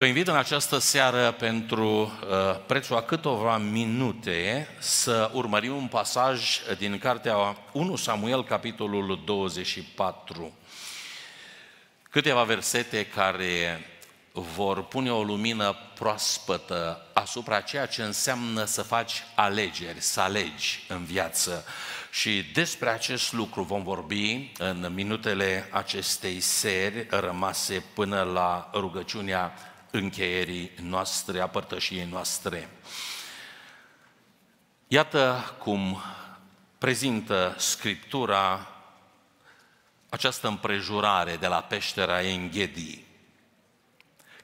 Vă invit în această seară pentru uh, prețul a câteva minute să urmărim un pasaj din cartea 1 Samuel, capitolul 24. Câteva versete care vor pune o lumină proaspătă asupra ceea ce înseamnă să faci alegeri, să alegi în viață. Și despre acest lucru vom vorbi în minutele acestei seri rămase până la rugăciunea încheierii noastre, a părtășiei noastre. Iată cum prezintă Scriptura această împrejurare de la peștera Enghedii.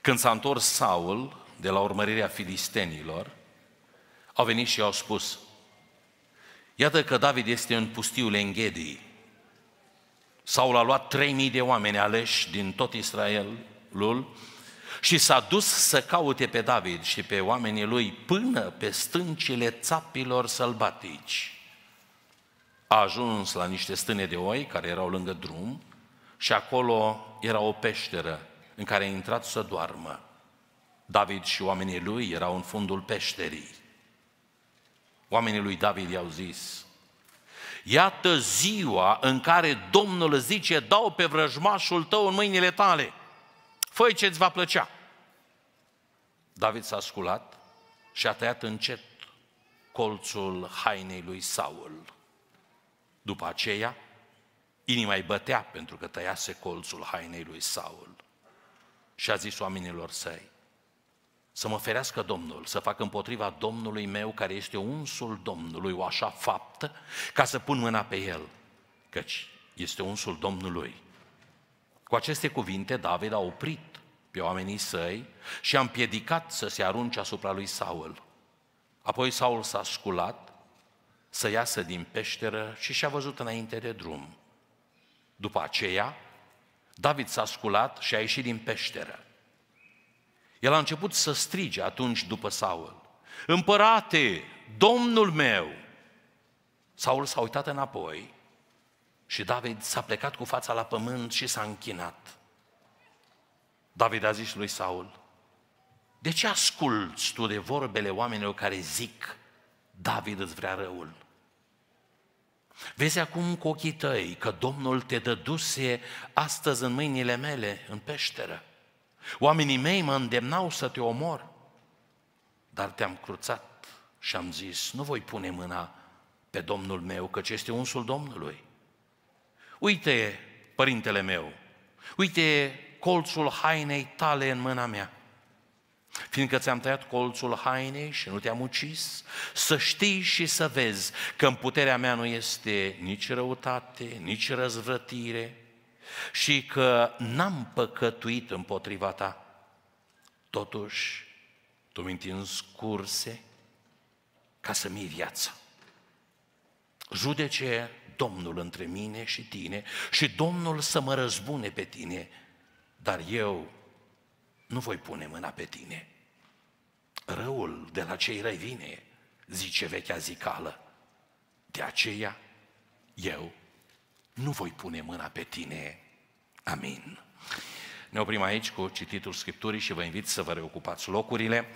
Când s-a întors Saul de la urmărirea filistenilor, au venit și au spus, iată că David este în pustiul Enghedii. Saul a luat 3.000 de oameni aleși din tot Israelul și s-a dus să caute pe David și pe oamenii lui până pe stâncile țapilor sălbatici. A ajuns la niște stâne de oi care erau lângă drum și acolo era o peșteră în care a intrat să doarmă. David și oamenii lui erau în fundul peșterii. Oamenii lui David i-au zis, Iată ziua în care Domnul zice, dau pe vrăjmașul tău în mâinile tale – fă ce îți va plăcea. David s-a sculat și a tăiat încet colțul hainei lui Saul. După aceea, inima îi bătea pentru că tăiase colțul hainei lui Saul. Și a zis oamenilor săi, să mă ferească Domnul, să fac împotriva Domnului meu, care este unsul Domnului, o așa faptă, ca să pun mâna pe el, căci este unsul Domnului cu aceste cuvinte, David a oprit pe oamenii săi și a împiedicat să se arunce asupra lui Saul. Apoi Saul s-a sculat să iasă din peșteră și și-a văzut înainte de drum. După aceea, David s-a sculat și a ieșit din peșteră. El a început să strige atunci după Saul. Împărate, Domnul meu! Saul s-a uitat înapoi și David s-a plecat cu fața la pământ și s-a închinat. David a zis lui Saul, de ce asculți tu de vorbele oamenilor care zic, David îți vrea răul? Vezi acum cu ochii tăi că Domnul te dăduse astăzi în mâinile mele, în peșteră. Oamenii mei mă îndemnau să te omor, dar te-am cruțat și am zis, nu voi pune mâna pe Domnul meu, căci este unsul Domnului. Uite, părintele meu, uite colțul hainei tale în mâna mea. Fiindcă ți-am tăiat colțul hainei și nu te-am ucis, să știi și să vezi că în puterea mea nu este nici răutate, nici răzvrătire și că n-am păcătuit împotriva ta. Totuși, tu mi curse ca să-mi viața. Judece Domnul între mine și tine și Domnul să mă răzbune pe tine, dar eu nu voi pune mâna pe tine. Răul de la cei răi vine, zice vechea zicală. De aceea eu nu voi pune mâna pe tine. Amin. Ne oprim aici cu cititul Scripturii și vă invit să vă reocupați locurile.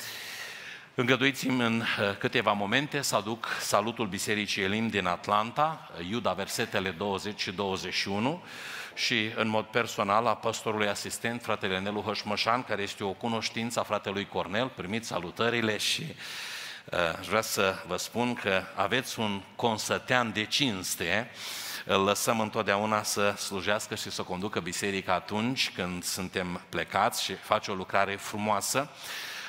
Îngăduiți-mi în uh, câteva momente să aduc salutul Bisericii Elim din Atlanta, uh, Iuda versetele 20 și 21 și în mod personal a păstorului asistent, fratele Nelu Hășmășan, care este o cunoștință a fratelui Cornel, primit salutările și uh, vreau să vă spun că aveți un consătean de cinste, îl lăsăm întotdeauna să slujească și să conducă biserica atunci când suntem plecați și face o lucrare frumoasă.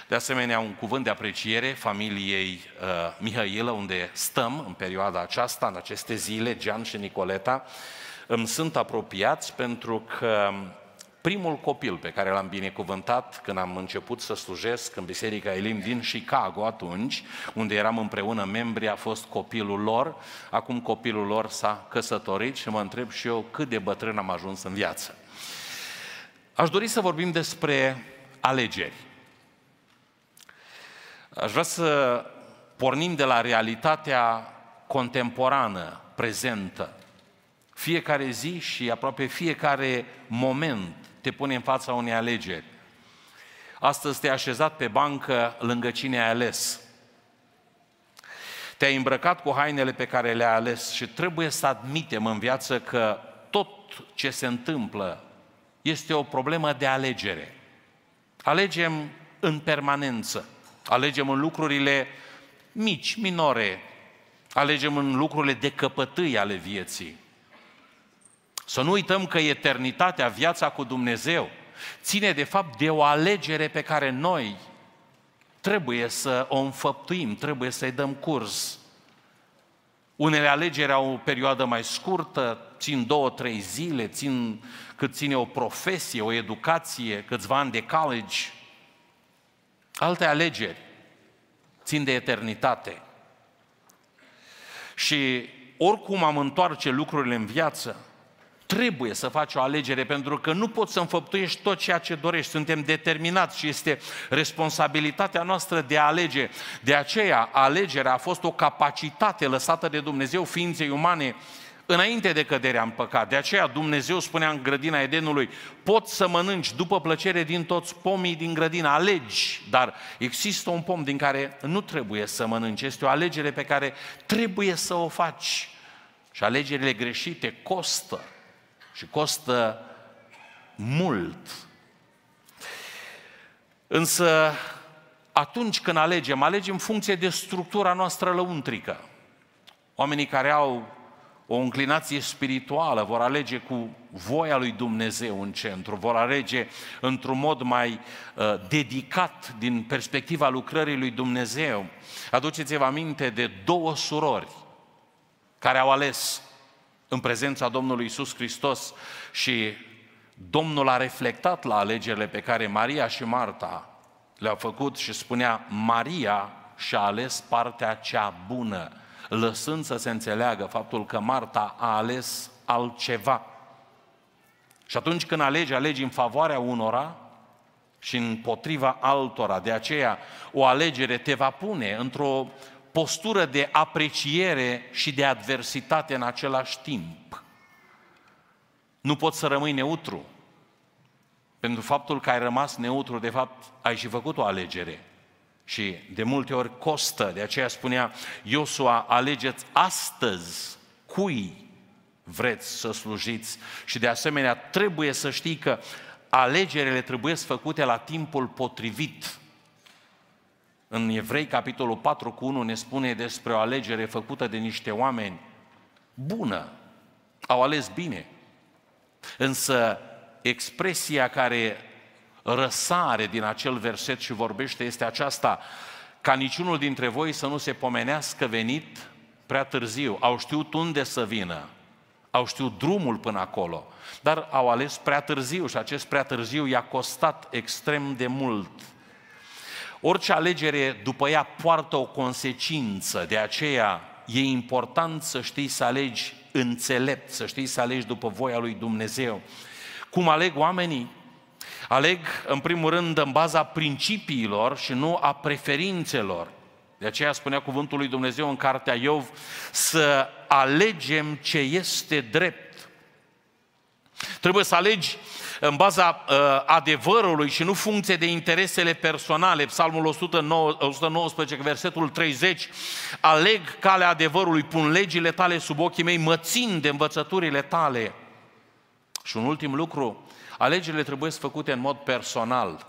De asemenea, un cuvânt de apreciere familiei uh, Mihailă, unde stăm în perioada aceasta, în aceste zile, Gian și Nicoleta, îmi sunt apropiați pentru că primul copil pe care l-am binecuvântat când am început să slujesc în Biserica Elim din Chicago atunci, unde eram împreună membri, a fost copilul lor. Acum copilul lor s-a căsătorit și mă întreb și eu cât de bătrân am ajuns în viață. Aș dori să vorbim despre alegeri. Aș vrea să pornim de la realitatea contemporană, prezentă. Fiecare zi și aproape fiecare moment te pune în fața unei alegeri. Astăzi te-ai așezat pe bancă lângă cine ai ales. Te-ai îmbrăcat cu hainele pe care le-ai ales și trebuie să admitem în viață că tot ce se întâmplă este o problemă de alegere. Alegem în permanență. Alegem în lucrurile mici, minore. Alegem în lucrurile de căpătâi ale vieții. Să nu uităm că eternitatea, viața cu Dumnezeu, ține de fapt de o alegere pe care noi trebuie să o înfăptuim, trebuie să-i dăm curs. Unele alegeri au o perioadă mai scurtă, țin două, trei zile, țin cât ține o profesie, o educație, câțiva ani de college – Alte alegeri țin de eternitate. Și oricum am întoarce lucrurile în viață, trebuie să faci o alegere, pentru că nu poți să înfăptuiești tot ceea ce dorești. Suntem determinați și este responsabilitatea noastră de a alege. De aceea, alegerea a fost o capacitate lăsată de Dumnezeu ființei umane înainte de căderea în păcat. De aceea Dumnezeu spunea în grădina Edenului, poți să mănânci după plăcere din toți pomii din grădină, alegi, dar există un pom din care nu trebuie să mănânci, este o alegere pe care trebuie să o faci. Și alegerile greșite costă și costă mult. Însă atunci când alegem, alegem în funcție de structura noastră lăuntrică. Oamenii care au o înclinație spirituală, vor alege cu voia lui Dumnezeu în centru, vor alege într-un mod mai uh, dedicat din perspectiva lucrării lui Dumnezeu. Aduceți-vă aminte de două surori care au ales în prezența Domnului Isus Hristos și Domnul a reflectat la alegerile pe care Maria și Marta le-au făcut și spunea, Maria și-a ales partea cea bună lăsând să se înțeleagă faptul că Marta a ales altceva. Și atunci când alegi, alegi în favoarea unora și împotriva altora. De aceea, o alegere te va pune într-o postură de apreciere și de adversitate în același timp. Nu poți să rămâi neutru. Pentru faptul că ai rămas neutru, de fapt, ai și făcut o alegere. Și de multe ori costă, de aceea spunea Iosua, alegeți astăzi cui vreți să slujiți. Și de asemenea trebuie să știi că alegerile trebuie făcute la timpul potrivit. În Evrei, capitolul 4 cu 1, ne spune despre o alegere făcută de niște oameni bună. Au ales bine. Însă expresia care răsare din acel verset și vorbește este aceasta, ca niciunul dintre voi să nu se pomenească venit prea târziu. Au știut unde să vină, au știut drumul până acolo, dar au ales prea târziu și acest prea târziu i-a costat extrem de mult. Orice alegere după ea poartă o consecință, de aceea e important să știi să alegi înțelept, să știi să alegi după voia lui Dumnezeu. Cum aleg oamenii? Aleg, în primul rând, în baza principiilor și nu a preferințelor. De aceea spunea cuvântul lui Dumnezeu în cartea Iov să alegem ce este drept. Trebuie să alegi în baza uh, adevărului și nu funcție de interesele personale. Psalmul 109, 119, versetul 30, aleg calea adevărului, pun legile tale sub ochii mei, mă țin de învățăturile tale. Și un ultim lucru, Alegerile trebuie să făcute în mod personal.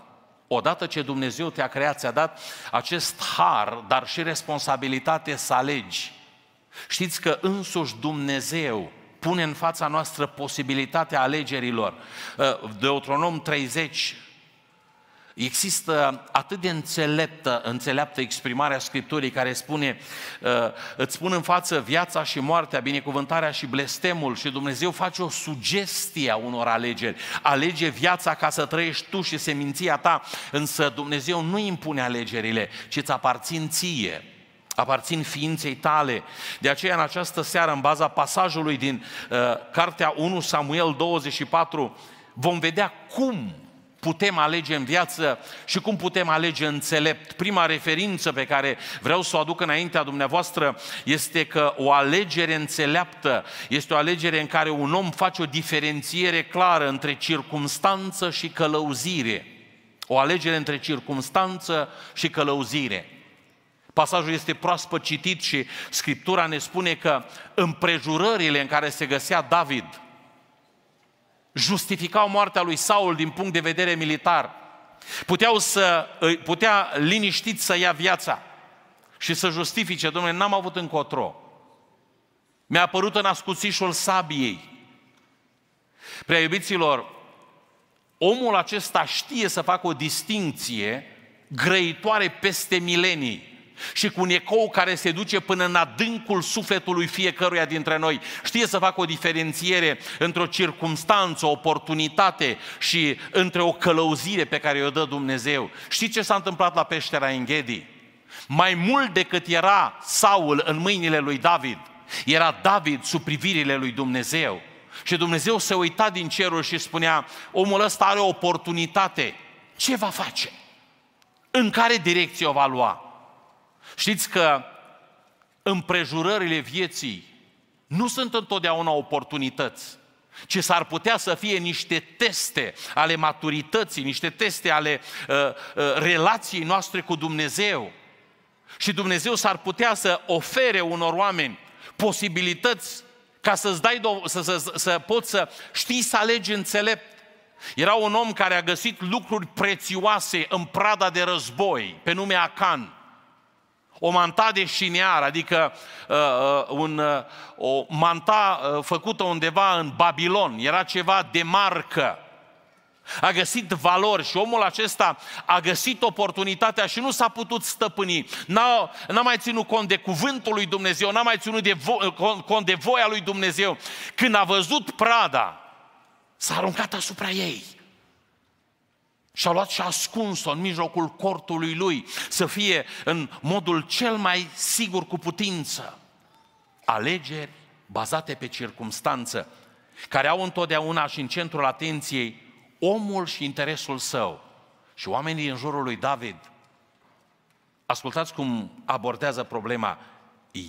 Odată ce Dumnezeu te-a creat, ți-a dat acest har, dar și responsabilitate să alegi. Știți că însuși Dumnezeu pune în fața noastră posibilitatea alegerilor. Uh, Deuteronom 30 Există atât de înțeleptă, înțeleaptă exprimarea Scripturii care spune uh, îți spun în față viața și moartea, binecuvântarea și blestemul și Dumnezeu face o sugestie a unor alegeri. Alege viața ca să trăiești tu și seminția ta, însă Dumnezeu nu impune alegerile, ci îți aparțin ție aparțin ființei tale. De aceea, în această seară, în baza pasajului din uh, Cartea 1 Samuel 24, vom vedea cum putem alege în viață și cum putem alege înțelept. Prima referință pe care vreau să o aduc înaintea dumneavoastră este că o alegere înțeleaptă este o alegere în care un om face o diferențiere clară între circumstanță și călăuzire. O alegere între circumstanță și călăuzire. Pasajul este proaspăt citit și Scriptura ne spune că împrejurările în care se găsea David, justificau moartea lui Saul din punct de vedere militar. Puteau să, putea liniștit să ia viața și să justifice, domnule, n-am avut încotro. Mi-a apărut în ascuțișul sabiei. Prea iubiților, omul acesta știe să facă o distinție grăitoare peste milenii și cu un ecou care se duce până în adâncul sufletului fiecăruia dintre noi. Știe să facă o diferențiere între o circumstanță, o oportunitate și între o călăuzire pe care o dă Dumnezeu. Știi ce s-a întâmplat la peștera Enghedi? Mai mult decât era Saul în mâinile lui David, era David sub privirile lui Dumnezeu. Și Dumnezeu se uita din cerul și spunea, omul ăsta are o oportunitate, ce va face? În care direcție o va lua? Știți că împrejurările vieții nu sunt întotdeauna oportunități, ci s-ar putea să fie niște teste ale maturității, niște teste ale uh, uh, relației noastre cu Dumnezeu. Și Dumnezeu s-ar putea să ofere unor oameni posibilități ca să-ți dai do- să, să, să, să poți să știi să alegi înțelept. Era un om care a găsit lucruri prețioase în prada de război, pe nume Acan. O manta de șinear, adică uh, uh, un, uh, o manta uh, făcută undeva în Babilon, era ceva de marcă. A găsit valori și omul acesta a găsit oportunitatea și nu s-a putut stăpâni. N-a, n-a mai ținut cont de cuvântul lui Dumnezeu, n-a mai ținut de vo- uh, cont de voia lui Dumnezeu. Când a văzut prada, s-a aruncat asupra ei și a luat și a ascuns-o în mijlocul cortului lui, să fie în modul cel mai sigur cu putință. Alegeri bazate pe circumstanță, care au întotdeauna și în centrul atenției omul și interesul său și oamenii în jurul lui David. Ascultați cum abordează problema.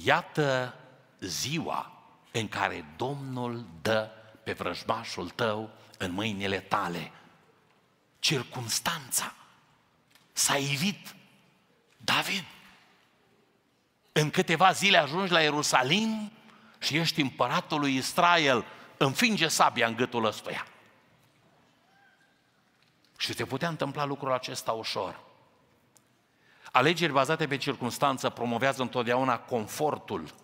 Iată ziua în care Domnul dă pe vrăjmașul tău în mâinile tale circumstanța. S-a ivit David. În câteva zile ajungi la Ierusalim și ești împăratul lui Israel. Înfinge sabia în gâtul ăstuia. Și se putea întâmpla lucrul acesta ușor. Alegeri bazate pe circunstanță promovează întotdeauna confortul,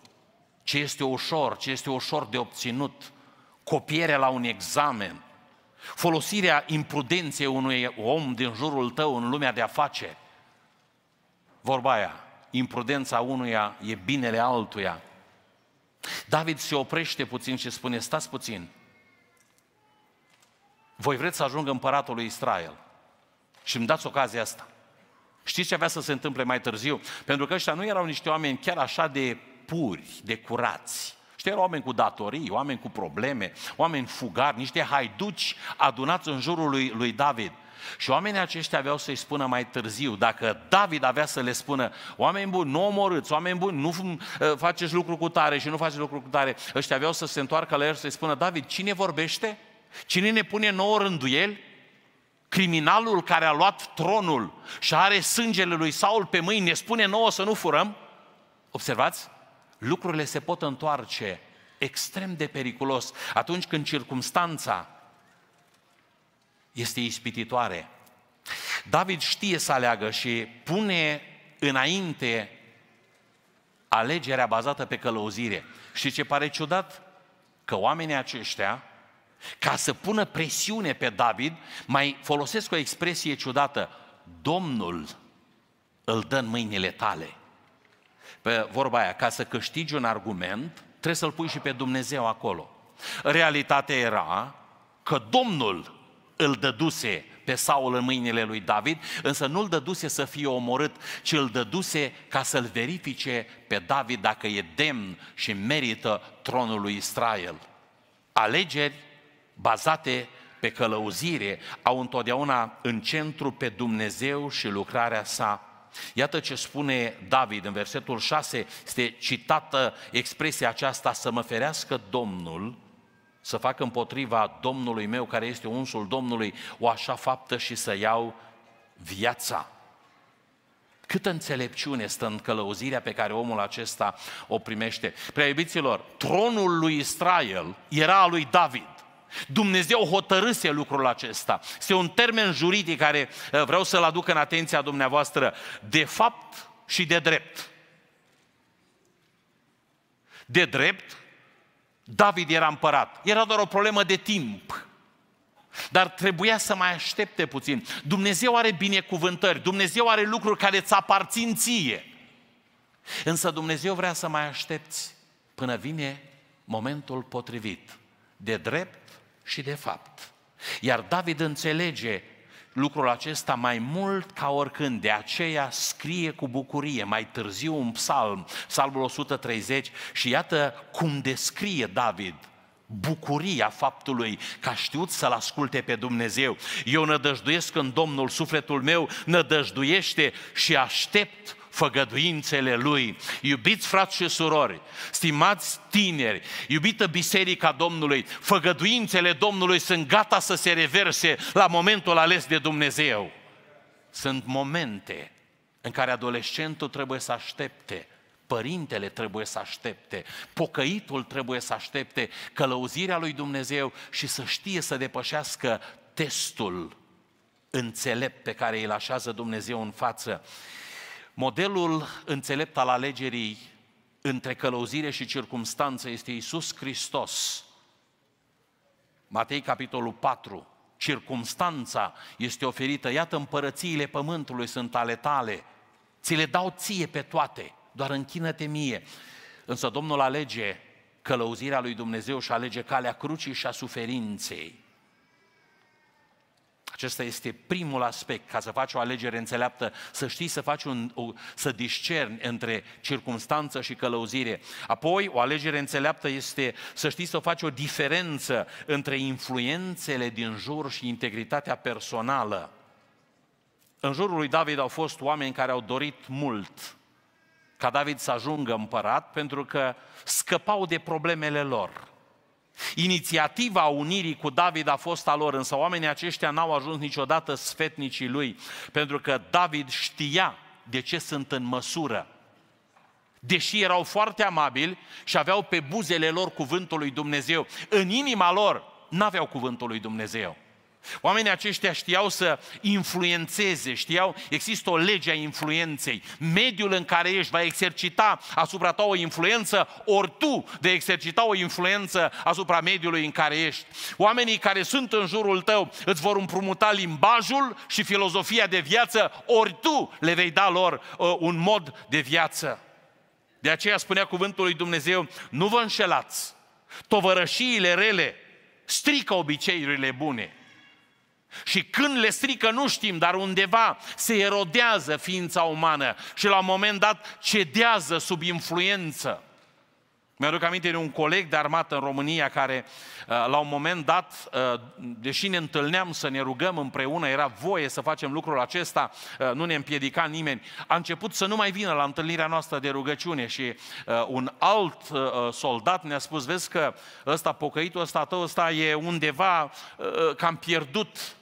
ce este ușor, ce este ușor de obținut, copiere la un examen, folosirea imprudenței unui om din jurul tău în lumea de afaceri. Vorba aia, imprudența unuia e binele altuia. David se oprește puțin și spune, stați puțin, voi vreți să ajungă împăratul lui Israel și îmi dați ocazia asta. Știți ce avea să se întâmple mai târziu? Pentru că ăștia nu erau niște oameni chiar așa de puri, de curați. Știi, erau oameni cu datorii, oameni cu probleme, oameni fugari, niște haiduci adunați în jurul lui, lui David. Și oamenii aceștia aveau să-i spună mai târziu, dacă David avea să le spună, oameni buni, nu omorâți, oameni buni, nu uh, faceți lucru cu tare și nu faceți lucru cu tare, ăștia aveau să se întoarcă la el și să-i spună, David, cine vorbește? Cine ne pune nouă rânduieli? Criminalul care a luat tronul și are sângele lui Saul pe mâini ne spune nouă să nu furăm? Observați? lucrurile se pot întoarce extrem de periculos atunci când circumstanța este ispititoare. David știe să aleagă și pune înainte alegerea bazată pe călăuzire. Și ce pare ciudat? Că oamenii aceștia, ca să pună presiune pe David, mai folosesc o expresie ciudată. Domnul îl dă în mâinile tale. Pe vorba aia, ca să câștigi un argument, trebuie să-l pui și pe Dumnezeu acolo. Realitatea era că Domnul îl dăduse pe Saul în mâinile lui David, însă nu îl dăduse să fie omorât, ci îl dăduse ca să-l verifice pe David dacă e demn și merită tronul lui Israel. Alegeri bazate pe călăuzire au întotdeauna în centru pe Dumnezeu și lucrarea sa Iată ce spune David în versetul 6, este citată expresia aceasta, să mă ferească Domnul să fac împotriva Domnului meu, care este unsul Domnului, o așa faptă și să iau viața. Câtă înțelepciune stă în călăuzirea pe care omul acesta o primește. Prea iubiților, tronul lui Israel era al lui David. Dumnezeu hotărâse lucrul acesta. Este un termen juridic care eh, vreau să-l aduc în atenția dumneavoastră. De fapt și de drept. De drept, David era împărat. Era doar o problemă de timp. Dar trebuia să mai aștepte puțin. Dumnezeu are binecuvântări, Dumnezeu are lucruri care îți aparțin ție. Însă Dumnezeu vrea să mai aștepți până vine momentul potrivit. De drept și de fapt. Iar David înțelege lucrul acesta mai mult ca oricând. De aceea scrie cu bucurie mai târziu un psalm, psalmul 130, și iată cum descrie David bucuria faptului că a știut să-L asculte pe Dumnezeu. Eu nădăjduiesc în Domnul sufletul meu, nădăjduiește și aștept făgăduințele Lui. Iubiți frați și surori, stimați tineri, iubită Biserica Domnului, făgăduințele Domnului sunt gata să se reverse la momentul ales de Dumnezeu. Sunt momente în care adolescentul trebuie să aștepte, părintele trebuie să aștepte, pocăitul trebuie să aștepte călăuzirea lui Dumnezeu și să știe să depășească testul înțelept pe care îl așează Dumnezeu în față. Modelul înțelept al alegerii între călăuzire și circumstanță este Isus Hristos. Matei capitolul 4, circumstanța este oferită, iată împărățiile pământului sunt ale tale, ți le dau ție pe toate, doar închină-te mie. Însă Domnul alege călăuzirea lui Dumnezeu și alege calea crucii și a suferinței. Acesta este primul aspect, ca să faci o alegere înțeleaptă, să știi să faci un, o, să discerni între circunstanță și călăuzire. Apoi, o alegere înțeleaptă este să știi să faci o diferență între influențele din jur și integritatea personală. În jurul lui David au fost oameni care au dorit mult ca David să ajungă împărat pentru că scăpau de problemele lor. Inițiativa unirii cu David a fost a lor, însă oamenii aceștia n-au ajuns niciodată sfetnicii lui, pentru că David știa de ce sunt în măsură. Deși erau foarte amabili și aveau pe buzele lor cuvântul lui Dumnezeu, în inima lor n-aveau cuvântul lui Dumnezeu. Oamenii aceștia știau să influențeze, știau, există o lege a influenței. Mediul în care ești va exercita asupra ta o influență, ori tu de exercita o influență asupra mediului în care ești. Oamenii care sunt în jurul tău îți vor împrumuta limbajul și filozofia de viață, ori tu le vei da lor uh, un mod de viață. De aceea spunea cuvântul lui Dumnezeu, nu vă înșelați, tovărășiile rele strică obiceiurile bune. Și când le strică, nu știm, dar undeva se erodează ființa umană și la un moment dat cedează sub influență. Mi-aduc aminte de un coleg de armată în România care uh, la un moment dat, uh, deși ne întâlneam să ne rugăm împreună, era voie să facem lucrul acesta, uh, nu ne împiedica nimeni, a început să nu mai vină la întâlnirea noastră de rugăciune și un alt soldat ne-a spus, vezi că ăsta pocăitul ăsta tău, ăsta e undeva cam pierdut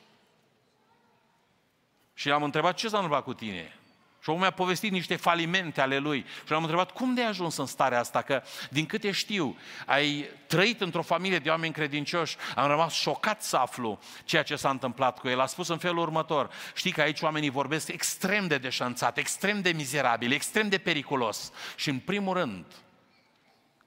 și l-am întrebat ce s-a întâmplat cu tine. Și omul mi-a povestit niște falimente ale lui. Și l-am întrebat cum de ai ajuns în starea asta, că din câte știu, ai trăit într-o familie de oameni credincioși. Am rămas șocat să aflu ceea ce s-a întâmplat cu el. A spus în felul următor, știi că aici oamenii vorbesc extrem de deșanțat, extrem de mizerabil, extrem de periculos. Și în primul rând,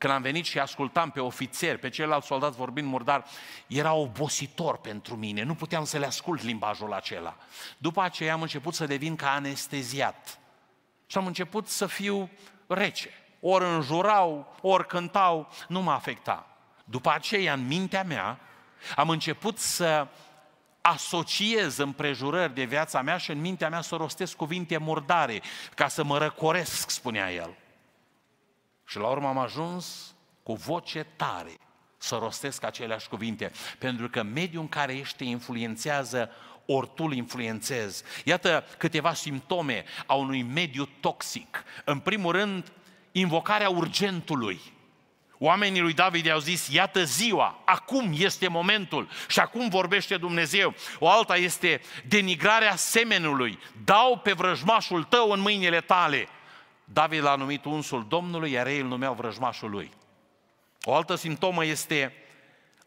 când am venit și ascultam pe ofițeri, pe ceilalți soldați vorbind murdar, era obositor pentru mine, nu puteam să le ascult limbajul acela. După aceea am început să devin ca anesteziat și am început să fiu rece. Ori înjurau, ori cântau, nu mă afecta. După aceea, în mintea mea, am început să asociez împrejurări de viața mea și în mintea mea să rostesc cuvinte murdare, ca să mă răcoresc, spunea el. Și la urmă am ajuns cu voce tare să rostesc aceleași cuvinte, pentru că mediul în care ești te influențează ori tu îl influențezi. Iată câteva simptome a unui mediu toxic. În primul rând, invocarea urgentului. Oamenii lui David i-au zis, iată ziua, acum este momentul și acum vorbește Dumnezeu. O alta este denigrarea semenului, dau pe vrăjmașul tău în mâinile tale. David l-a numit unsul Domnului, iar ei îl numeau vrăjmașul lui. O altă simptomă este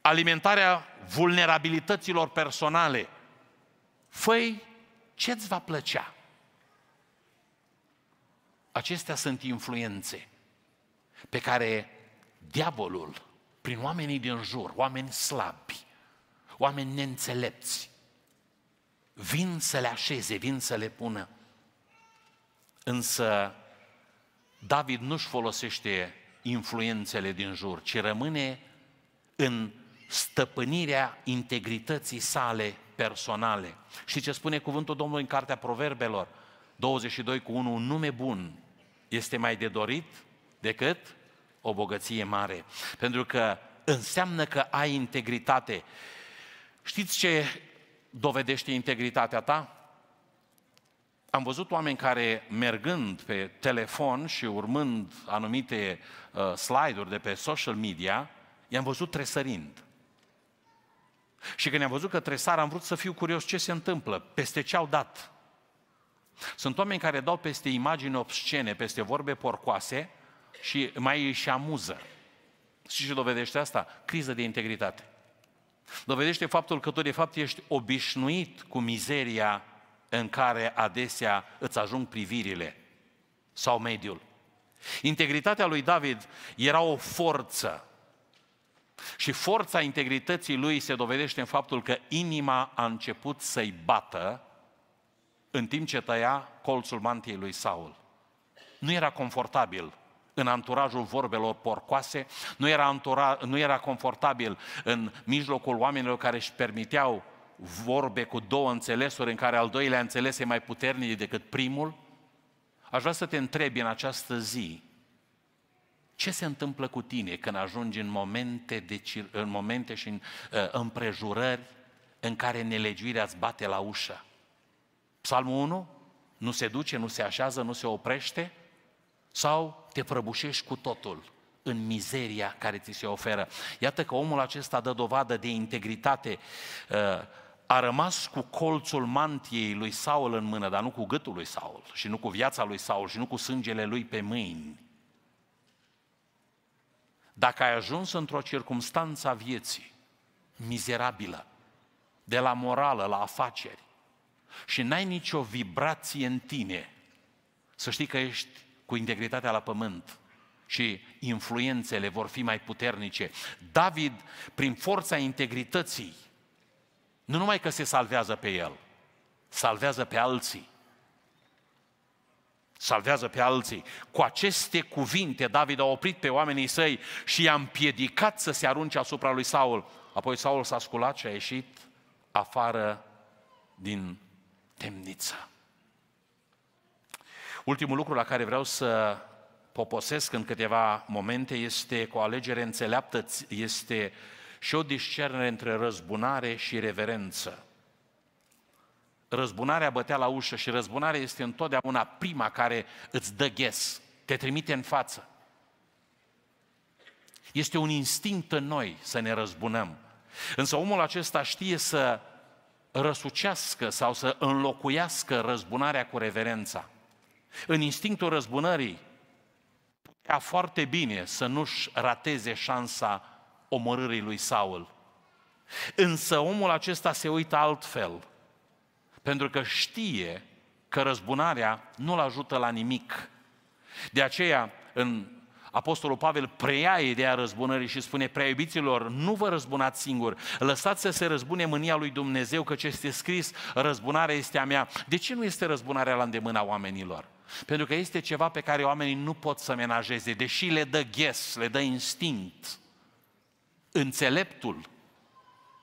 alimentarea vulnerabilităților personale. Făi ce-ți va plăcea? Acestea sunt influențe pe care diavolul, prin oamenii din jur, oameni slabi, oameni neînțelepți, vin să le așeze, vin să le pună. Însă David nu-și folosește influențele din jur, ci rămâne în stăpânirea integrității sale personale. Și ce spune cuvântul Domnului în Cartea Proverbelor 22 cu 1, un nume bun este mai de dorit decât o bogăție mare. Pentru că înseamnă că ai integritate. Știți ce dovedește integritatea ta? am văzut oameni care, mergând pe telefon și urmând anumite uh, slide-uri de pe social media, i-am văzut tresărind. Și când am văzut că tresar, am vrut să fiu curios ce se întâmplă, peste ce au dat. Sunt oameni care dau peste imagini obscene, peste vorbe porcoase și mai își amuză. Și ce dovedește asta? Criză de integritate. Dovedește faptul că tu de fapt ești obișnuit cu mizeria în care adesea îți ajung privirile sau mediul. Integritatea lui David era o forță. Și forța integrității lui se dovedește în faptul că inima a început să-i bată în timp ce tăia colțul mantiei lui Saul. Nu era confortabil în anturajul vorbelor porcoase, nu era, antura, nu era confortabil în mijlocul oamenilor care își permiteau vorbe cu două înțelesuri în care al doilea înțeles e mai puternic decât primul, aș vrea să te întrebi în această zi, ce se întâmplă cu tine când ajungi în momente, de, în momente și în uh, împrejurări în care nelegiuirea îți bate la ușă? Psalmul 1? Nu se duce, nu se așează, nu se oprește? Sau te prăbușești cu totul în mizeria care ți se oferă? Iată că omul acesta dă dovadă de integritate uh, a rămas cu colțul mantiei lui Saul în mână, dar nu cu gâtul lui Saul și nu cu viața lui Saul și nu cu sângele lui pe mâini. Dacă ai ajuns într-o circunstanță a vieții mizerabilă, de la morală, la afaceri, și n-ai nicio vibrație în tine, să știi că ești cu integritatea la pământ și influențele vor fi mai puternice. David, prin forța integrității, nu numai că se salvează pe el, salvează pe alții. Salvează pe alții. Cu aceste cuvinte, David a oprit pe oamenii săi și i-a împiedicat să se arunce asupra lui Saul. Apoi Saul s-a sculat și a ieșit afară din temniță. Ultimul lucru la care vreau să poposesc în câteva momente este cu o alegere înțeleaptă este uh, și o discernere între răzbunare și reverență. Răzbunarea bătea la ușă și răzbunarea este întotdeauna prima care îți dă ghes, te trimite în față. Este un instinct în noi să ne răzbunăm. Însă omul acesta știe să răsucească sau să înlocuiască răzbunarea cu reverența. În instinctul răzbunării, putea foarte bine să nu-și rateze șansa omorârii lui Saul. Însă omul acesta se uită altfel, pentru că știe că răzbunarea nu-l ajută la nimic. De aceea, în Apostolul Pavel preia ideea răzbunării și spune, prea iubiților, nu vă răzbunați singur, lăsați să se răzbune mânia lui Dumnezeu, că ce este scris, răzbunarea este a mea. De ce nu este răzbunarea la îndemâna oamenilor? Pentru că este ceva pe care oamenii nu pot să menajeze, deși le dă ghes, le dă instinct. Înțeleptul,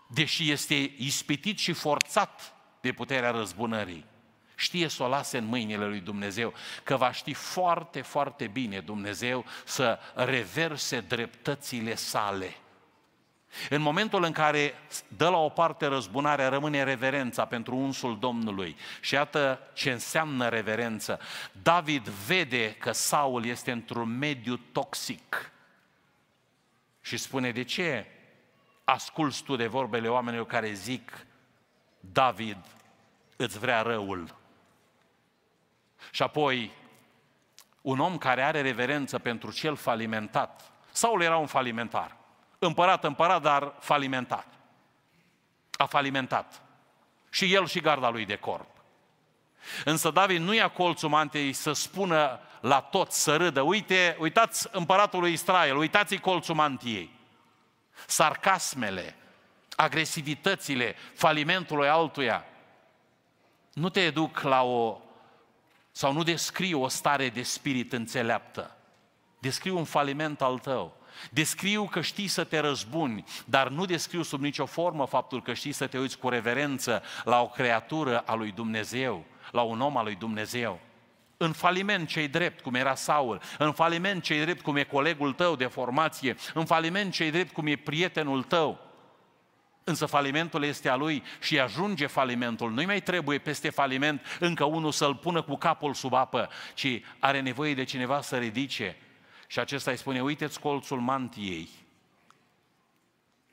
deși este ispitit și forțat de puterea răzbunării, știe să o lase în mâinile lui Dumnezeu, că va ști foarte, foarte bine Dumnezeu să reverse dreptățile sale. În momentul în care dă la o parte răzbunarea, rămâne reverența pentru unsul Domnului. Și iată ce înseamnă reverență. David vede că Saul este într-un mediu toxic. Și spune, de ce asculți tu de vorbele oamenilor care zic, David îți vrea răul? Și apoi, un om care are reverență pentru cel falimentat, Saul era un falimentar, împărat, împărat, dar falimentat. A falimentat. Și el și garda lui de corp. Însă David nu ia colțul mantei să spună la tot, să râdă. Uite, uitați împăratul lui Israel, uitați colțul mantiei. Sarcasmele, agresivitățile, falimentului altuia nu te educ la o sau nu descriu o stare de spirit înțeleaptă. Descriu un faliment al tău. Descriu că știi să te răzbuni, dar nu descriu sub nicio formă faptul că știi să te uiți cu reverență la o creatură a lui Dumnezeu la un om al lui Dumnezeu. În faliment cei drept, cum era Saul, în faliment cei drept, cum e colegul tău de formație, în faliment cei drept, cum e prietenul tău. Însă falimentul este a lui și ajunge falimentul. Nu-i mai trebuie peste faliment încă unul să-l pună cu capul sub apă, ci are nevoie de cineva să ridice. Și acesta îi spune, uite-ți colțul mantiei.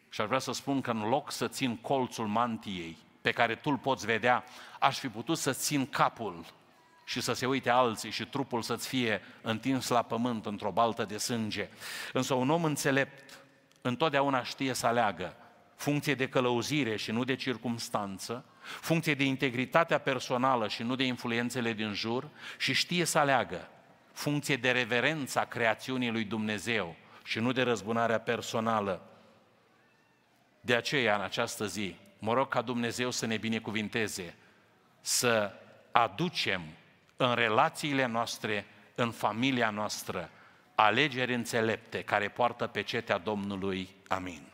Și aș vrea să spun că în loc să țin colțul mantiei, pe care tu îl poți vedea, aș fi putut să țin capul și să se uite alții și trupul să-ți fie întins la pământ într-o baltă de sânge. Însă un om înțelept întotdeauna știe să aleagă funcție de călăuzire și nu de circumstanță, funcție de integritatea personală și nu de influențele din jur și știe să aleagă funcție de reverența creațiunii lui Dumnezeu și nu de răzbunarea personală. De aceea, în această zi, Mă rog ca Dumnezeu să ne binecuvinteze, să aducem în relațiile noastre, în familia noastră, alegeri înțelepte care poartă pe cetea Domnului. Amin.